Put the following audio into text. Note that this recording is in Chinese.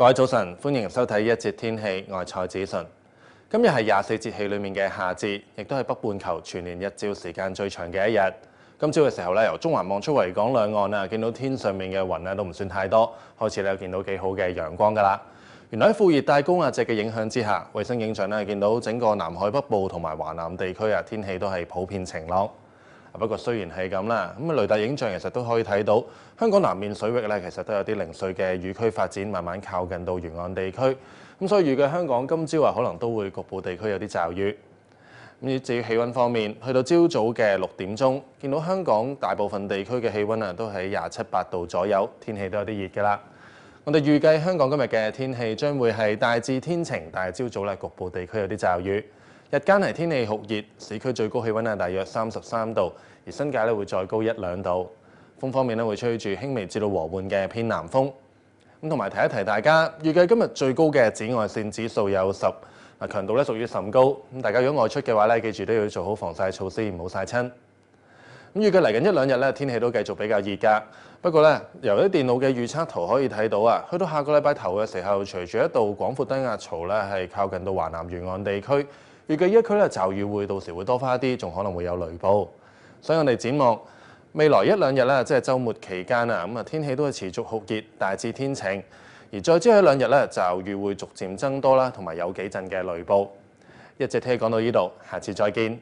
各位早晨，歡迎收睇一節天氣外菜资讯。今日係廿四節氣里面嘅夏節，亦都係北半球全年日照時間最長嘅一日。今朝嘅時候咧，由中環望出維港兩岸啊，見到天上面嘅雲咧都唔算太多，開始咧見到幾好嘅陽光㗎啦。原來喺副熱帶高壓脊嘅影響之下，衛星影像咧見到整個南海北部同埋華南地區啊，天氣都係普遍晴朗。不過雖然係咁啦，咁雷達影像其實都可以睇到香港南面水域咧，其實都有啲零碎嘅雨區發展，慢慢靠近到沿岸地區。咁所以預計香港今朝啊，可能都會局部地區有啲驟雨。咁至於氣温方面，去到朝早嘅六點鐘，見到香港大部分地區嘅氣温啊，都喺廿七八度左右，天氣都有啲熱㗎啦。我哋預計香港今日嘅天氣將會係大致天晴，但係朝早咧局部地區有啲驟雨。日間係天氣酷熱，市區最高氣溫係大約三十三度，而新界咧會再高一兩度。風方面咧會吹住輕微至到和緩嘅偏南風。咁同埋提一提大家，預計今日最高嘅紫外線指數有十，啊強度咧屬於甚高。咁大家如果外出嘅話咧，記住都要做好防曬措施，唔好晒親。咁預計嚟緊一兩日咧，天氣都繼續比較熱㗎。不過咧，由啲電腦嘅預測圖可以睇到啊，去到下個禮拜頭嘅時候，隨住一道廣闊低壓槽咧係靠近到華南沿岸地區。預計一區咧，驟雨會到時會多翻一啲，仲可能會有雷暴。所以我哋展望未來一兩日咧，即係週末期間啊，咁啊天氣都係持續酷熱，大致天晴。而再之後兩日咧，驟雨會逐漸增多啦，同埋有幾陣嘅雷暴。一直聽講到呢度，下次再見。